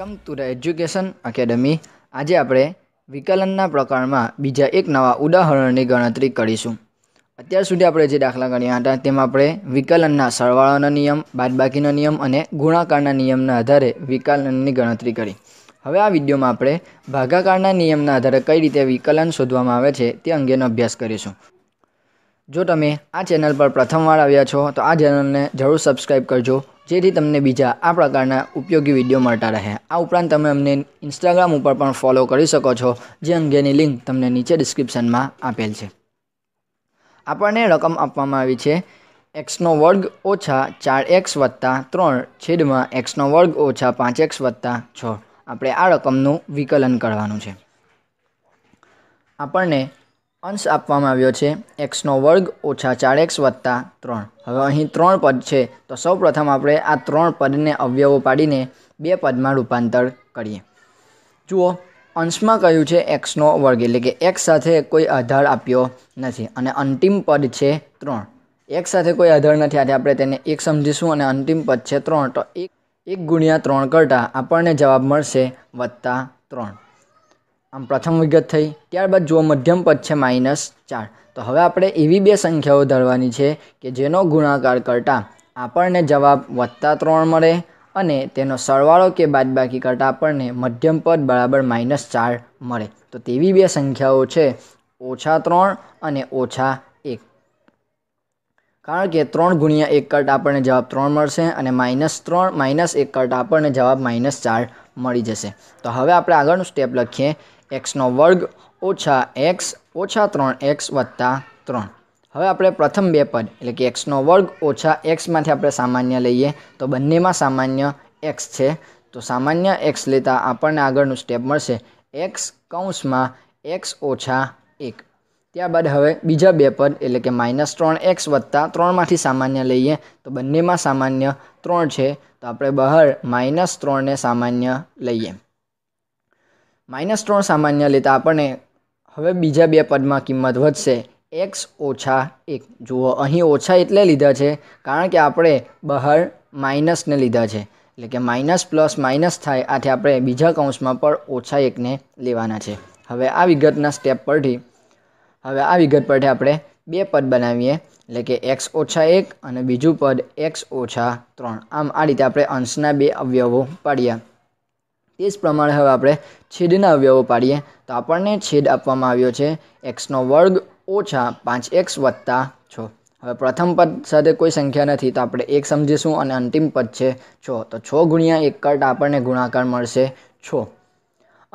welcome to the education academy આજે આપણે વિકલનના પ્રકારમાં બીજા એક નવા ઉદાહરણની ગણતરી કરીશું અત્યાર સુધી આપણે જે દાખલા ગણ્યા હતા તેમાં આપણે વિકલનના સરવાળાનો નિયમ બાદબાકીના નિયમ અને ગુણાકારના નિયમના આધારે વિકલનની ગણતરી કરી હવે આ વિડીયોમાં આપણે ભાગાકારના નિયમના આધારે કઈ રીતે વિકલન શોધવામાં આવે છે તે અંગેનો અભ્યાસ કરીશું જો તમે આ ચેનલ પર પ્રથમવાર આવ્યા છો તો આ ચેનલને જરૂર સબસ્ક્રાઈબ કરજો જેથી તમને બીજા આ પ્રકારના ઉપયોગી વિડીયો મળતા રહે આ ઉપરાંત તમે અમને ઇન્સ્ટાગ્રામ ઉપર પણ ફોલો કરી શકો છો જે અંગેની લિંક તમને નીચે ડિસ્ક્રિપ્શનમાં આપેલ છે આપણને રકમ આપવામાં આવી છે એક્સનો વર્ગ ઓછા ચાર એક્સ વત્તા ત્રણ છેદમાં એક્સનો વર્ગ ઓછા પાંચ એક્સ વત્તા છ આપણે આ રકમનું વિકલન કરવાનું છે આપણને અંશ આપવામાં આવ્યો છે એક્સનો વર્ગ ઓછા ચાર એક્સ વત્તા ત્રણ હવે અહીં ત્રણ પદ છે તો સૌપ્રથમ આપણે આ ત્રણ પદને અવયવો પાડીને બે પદમાં રૂપાંતર કરીએ જુઓ અંશમાં કહ્યું છે એક્સનો વર્ગ એટલે કે એક્સ સાથે કોઈ આધાર આપ્યો નથી અને અંતિમ પદ છે ત્રણ એક સાથે કોઈ આધાર નથી આથી આપણે તેને એક સમજીશું અને અંતિમ પદ છે ત્રણ તો એક એક ગુણ્યા ત્રણ કરતાં આપણને જવાબ મળશે વત્તા ત્રણ આમ પ્રથમ વિગત થઈ ત્યારબાદ જુઓ મધ્યમ પદ છે માઇનસ ચાર તો હવે આપણે એવી બે સંખ્યાઓ ધરવાની છે કે જેનો ગુણાકાર કરતાં આપણને જવાબ વત્તા ત્રણ મળે અને તેનો સરવાળો કે બાદબાકી કરતાં આપણને મધ્યમ પદ બરાબર માઇનસ ચાર મળે તો તેવી બે સંખ્યાઓ છે ઓછા ત્રણ અને ઓછા એક કારણ કે ત્રણ ગુણ્યા એક કરતાં આપણને જવાબ ત્રણ મળશે અને માઇનસ ત્રણ માઇનસ એક કરતાં આપણને જવાબ માઇનસ ચાર મળી જશે તો હવે આપણે આગળનું સ્ટેપ લખીએ એક્સનો વર્ગ ઓછા એક્સ ઓછા ત્રણ એક્સ વત્તા ત્રણ હવે આપણે પ્રથમ બે પદ એટલે કે એક્સનો વર્ગ ઓછા એક્સમાંથી આપણે સામાન્ય લઈએ તો બંનેમાં સામાન્ય એક્સ છે તો સામાન્ય એક્સ લેતા આપણને આગળનું સ્ટેપ મળશે એક્સ કૌંસમાં એક્સ ઓછા એક ત્યારબાદ હવે બીજા બે પદ એટલે કે માઇનસ ત્રણ એક્સ વત્તા ત્રણમાંથી સામાન્ય લઈએ તો બંનેમાં સામાન્ય ત્રણ છે તો આપણે બહાર માઇનસ ત્રણને સામાન્ય લઈએ માઇનસ ત્રણ સામાન્ય લેતા આપણને હવે બીજા બે પદમાં કિંમત વધશે એક્સ ઓછા એક જુઓ અહીં ઓછા એટલે લીધા છે કારણ કે આપણે બહાર માઇનસને લીધા છે એટલે કે માઇનસ પ્લસ માઇનસ થાય આથી આપણે બીજા કૌંસમાં પણ ઓછા એકને લેવાના છે હવે આ વિગતના સ્ટેપ પરથી હવે આ વિગત પરથી આપણે બે પદ બનાવીએ એટલે કે એક્સ ઓછા એક અને બીજું પદ એક્સ ઓછા ત્રણ આમ આ રીતે આપણે અંશના બે અવયવો પાડ્યા તે જ પ્રમાણે હવે આપણે છેદના અવયવો પાડીએ તો આપણને છેદ આપવામાં આવ્યો છે એક્સનો વર્ગ ઓછા પાંચ એક્સ વત્તા છો હવે પ્રથમ પદ સાથે કોઈ સંખ્યા નથી તો આપણે એક સમજીશું અને અંતિમ પદ છે છો તો છ ગુણ્યા એક કટ આપણને ગુણાકાર મળશે છો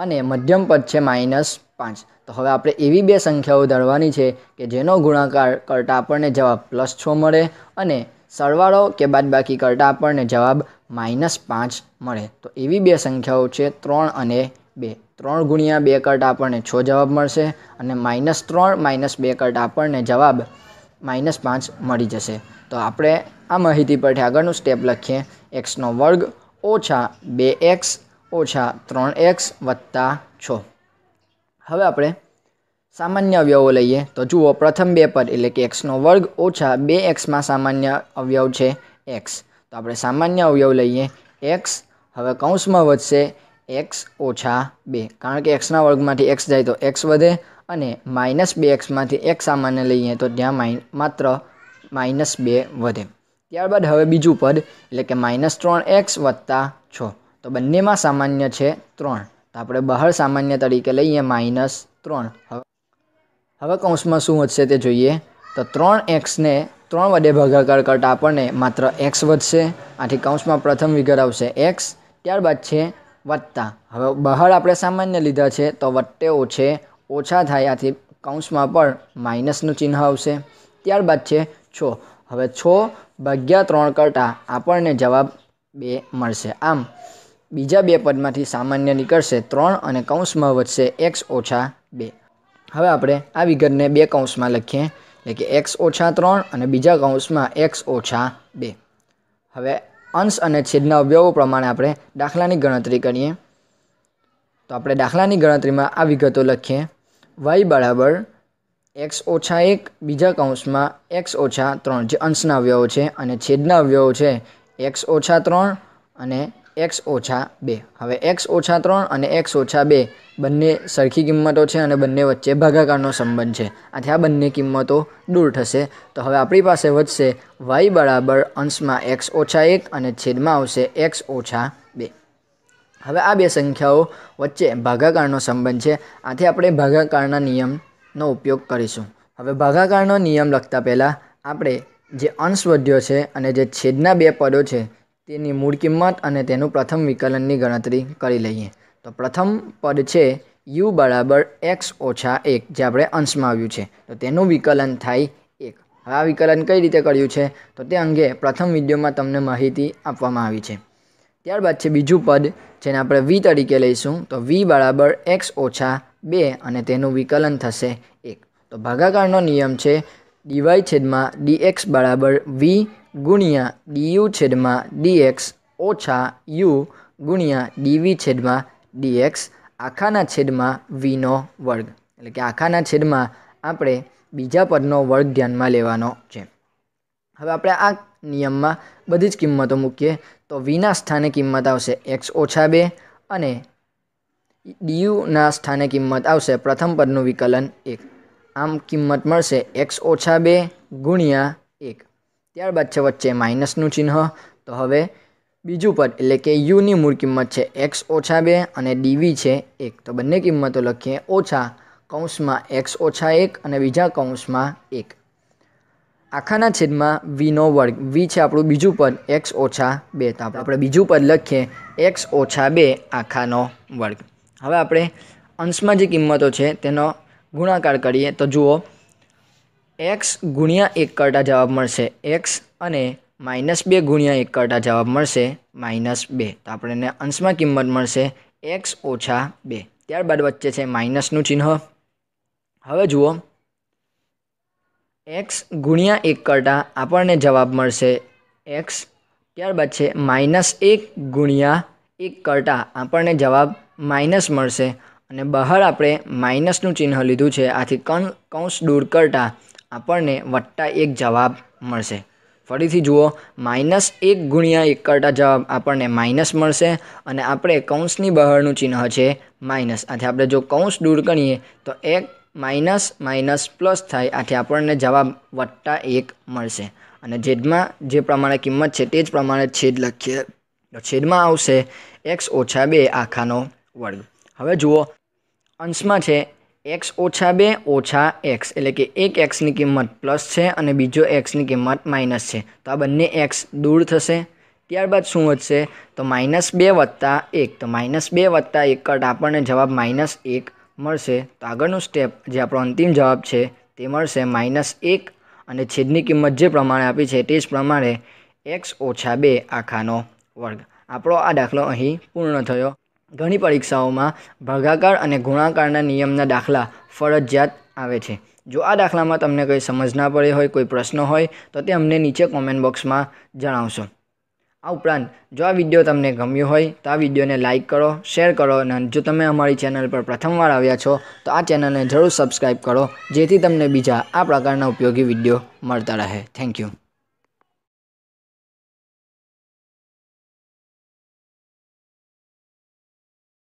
અને મધ્યમ પદ છે માઇનસ પાંચ તો હવે આપણે એવી બે સંખ્યાઓ ધરવાની છે કે જેનો ગુણાકાર કરતાં આપણને જવાબ પ્લસ છ મળે અને સરવાળો કે બાદબાકી કરતાં આપણને જવાબ માઇનસ પાંચ મળે તો એવી બે સંખ્યાઓ છે ત્રણ અને બે ત્રણ ગુણ્યા બે કટ આપણને છ જવાબ મળશે અને માઇનસ ત્રણ માઇનસ બે કટ આપણને જવાબ માઇનસ પાંચ મળી જશે તો આપણે આ માહિતી પરથી આગળનું સ્ટેપ લખીએ એક્સનો વર્ગ ઓછા બે એક્સ ઓછા ત્રણ એક્સ વત્તા છ હવે આપણે સામાન્ય અવયવો લઈએ તો જુઓ પ્રથમ બે પદ એટલે કે એક્સનો વર્ગ ઓછા બે એક્સમાં સામાન્ય અવયવ છે એક્સ તો આપણે સામાન્ય અવયવ લઈએ એક્સ હવે કૌંસમાં વધશે એક્સ ઓછા બે કારણ કે એક્સના વર્ગમાંથી એક્સ જાય તો એક્સ વધે અને માઇનસ બે એક્સમાંથી એક્સ સામાન્ય લઈએ તો ત્યાં માઇ માત્ર માઇનસ બે વધે ત્યારબાદ હવે બીજું પદ એટલે કે માઇનસ ત્રણ એક્સ વત્તા છ તો બંનેમાં સામાન્ય છે ત્રણ તો આપણે બહાર સામાન્ય તરીકે લઈએ માઇનસ ત્રણ હવે હવે કૌંસમાં શું વધશે તે જોઈએ તો ત્રણ એક્સને ત્રણ વડે ભાગાકાર કરતાં આપણને માત્ર એક્સ વધશે આથી કૌંસમાં પ્રથમ વિગર આવશે એક્સ ત્યારબાદ છે વત્તા હવે બહાર આપણે સામાન્ય લીધા છે તો વત્તે ઓછે ઓછા થાય આથી કૌંસમાં પણ માઇનસનું ચિહ્ન આવશે ત્યારબાદ છે છ હવે છ ભાગ્યા ત્રણ કરતાં આપણને જવાબ બે મળશે આમ બીજા બે પદમાંથી સામાન્ય નીકળશે ત્રણ અને કૌંસમાં વધશે એક્સ ઓછા બે હવે આપણે આ વિગતને બે કૌંસમાં લખીએ એટલે કે એક્સ ઓછા ત્રણ અને બીજા કૌંસમાં એક્સ ઓછા બે હવે અંશ અને છેદના અવયવો પ્રમાણે આપણે દાખલાની ગણતરી કરીએ તો આપણે દાખલાની ગણતરીમાં આ વિગતો લખીએ વાય બરાબર એક્સ ઓછા એક બીજા કૌંસમાં એક્સ ઓછા ત્રણ જે અંશના અવયવો છે અને છેદના અવયવો છે એક્સ ઓછા ત્રણ અને એક્સ ઓછા બે હવે એક્સ ઓછા ત્રણ અને એક્સ ઓછા બે બંને સરખી કિંમતો છે અને બંને વચ્ચે ભાગાકારનો સંબંધ છે આથી આ બંને કિંમતો દૂર થશે તો હવે આપણી પાસે વધશે વાય બરાબર અંશમાં એક્સ ઓછા એક અને છેદમાં આવશે એક્સ ઓછા બે હવે આ બે સંખ્યાઓ વચ્ચે ભાગાકારનો સંબંધ છે આથી આપણે ભાગાકારના નિયમનો ઉપયોગ કરીશું હવે ભાગાકારનો નિયમ લખતા પહેલાં આપણે જે અંશ વધ્યો છે અને જે છેદના બે પદો છે તેની મૂળ કિંમત અને તેનું પ્રથમ વિકલનની ગણતરી કરી લઈએ તો પ્રથમ પદ છે યુ બરાબર એક્સ ઓછા એક જે આપણે અંશમાં આવ્યું છે તો તેનું વિકલન થાય એક હવે આ વિકલન કઈ રીતે કર્યું છે તો તે અંગે પ્રથમ વિડીયોમાં તમને માહિતી આપવામાં આવી છે ત્યારબાદ છે બીજું પદ જેને આપણે વી તરીકે લઈશું તો વી બરાબર એક્સ ઓછા બે અને તેનું વિકલન થશે એક તો ભાગાકારનો નિયમ છે ડીવાય છેદમાં ડીએક્સ બરાબર વી ગુણ્યા ડીયુ છેદમાં ડીએક્સ ઓછા યુ ગુણ્યા ડીવી છેદમાં ડીએક્સ આખાના છેદમાં વીનો વર્ગ એટલે કે આખાના છેદમાં આપણે બીજા પદનો વર્ગ ધ્યાનમાં લેવાનો છે હવે આપણે આ નિયમમાં બધી જ કિંમતો મૂકીએ તો વીના સ્થાને કિંમત આવશે એક્સ ઓછા બે અને ડીયુના સ્થાને કિંમત આવશે પ્રથમ પદનું વિકલન એક આમ કિંમત મળશે એક્સ ઓછા બે ગુણ્યા એક ત્યારબાદ છે વચ્ચે માઇનસનું ચિહ્ન તો હવે બીજું પદ એટલે કે યુની મૂળ કિંમત છે એક્સ ઓછા બે અને ડીવી છે એક તો બંને કિંમતો લખીએ ઓછા કૌંસમાં એક્સ ઓછા એક અને બીજા કૌંસમાં એક આખાના છેદમાં વીનો વર્ગ વી છે આપણું બીજું પદ એક્સ ઓછા બે તો આપણે બીજું પદ લખીએ એક્સ ઓછા બે આખાનો વર્ગ હવે આપણે અંશમાં જે કિંમતો છે તેનો ગુણાકાર કરીએ તો જુઓ એક્સ ગુણ્યા એક કરતાં જવાબ મળશે એક્સ અને માઇનસ બે ગુણ્યા એક કરતા જવાબ મળશે માઇનસ બે તો આપણને અંશમાં કિંમત મળશે એક્સ ઓછા બે ત્યારબાદ વચ્ચે છે માઇનસનું ચિહ્ન હવે જુઓ એક્સ ગુણ્યા એક કરતા આપણને જવાબ મળશે એક્સ ત્યારબાદ છે માઇનસ એક ગુણ્યા એક કરતાં આપણને જવાબ માઇનસ મળશે અને બહાર આપણે માઇનસનું ચિહ્ન લીધું છે આથી કં કૌંસ દૂર કરતાં આપણને વત્તા એક જવાબ મળશે ફરીથી જુઓ માઇનસ એક ગુણ્યા એક કરતા જવાબ આપણને માઇનસ મળશે અને આપણે કૌંસની બહારનું ચિહ્ન છે માઇનસ આથી આપણે જો કૌંસ દૂર કરીએ તો એક માઇનસ માઇનસ પ્લસ થાય આથી આપણને જવાબ વત્તા એક મળશે અને જેદમાં જે પ્રમાણે કિંમત છે તે જ પ્રમાણે છેદ લખીએ તો છેદમાં આવશે એક્સ ઓછા બે આખાનો વર્ગ હવે જુઓ અંશમાં છે એક્સ ઓછા બે ઓછા એક્સ એટલે કે એક એક્સની કિંમત પ્લસ છે અને બીજો એક્સની કિંમત માઇનસ છે તો આ બંને એક્સ દૂર થશે ત્યારબાદ શું વધશે તો માઇનસ બે વત્તા એક તો માઇનસ બે વત્તા એક કટ આપણને જવાબ માઇનસ એક મળશે તો આગળનું સ્ટેપ જે આપણો અંતિમ જવાબ છે તે મળશે માઇનસ એક અને છેદની કિંમત જે પ્રમાણે આપી છે તે જ પ્રમાણે એક્સ ઓછા બે આખાનો વર્ગ આપણો આ દાખલો અહીં પૂર્ણ થયો ઘણી પરીક્ષાઓમાં ભાગાકાર અને ગુણાકારના નિયમના દાખલા ફરજિયાત આવે છે જો આ દાખલામાં તમને કંઈ સમજ ના પડે હોય કોઈ પ્રશ્ન હોય તો તે અમને નીચે કોમેન્ટ બોક્સમાં જણાવશો આ ઉપરાંત જો આ વિડીયો તમને ગમ્યો હોય તો આ વિડીયોને લાઇક કરો શેર કરો અને જો તમે અમારી ચેનલ પર પ્રથમવાર આવ્યા છો તો આ ચેનલને જરૂર સબસ્ક્રાઈબ કરો જેથી તમને બીજા આ પ્રકારના ઉપયોગી વિડીયો મળતા રહે થેન્ક યુ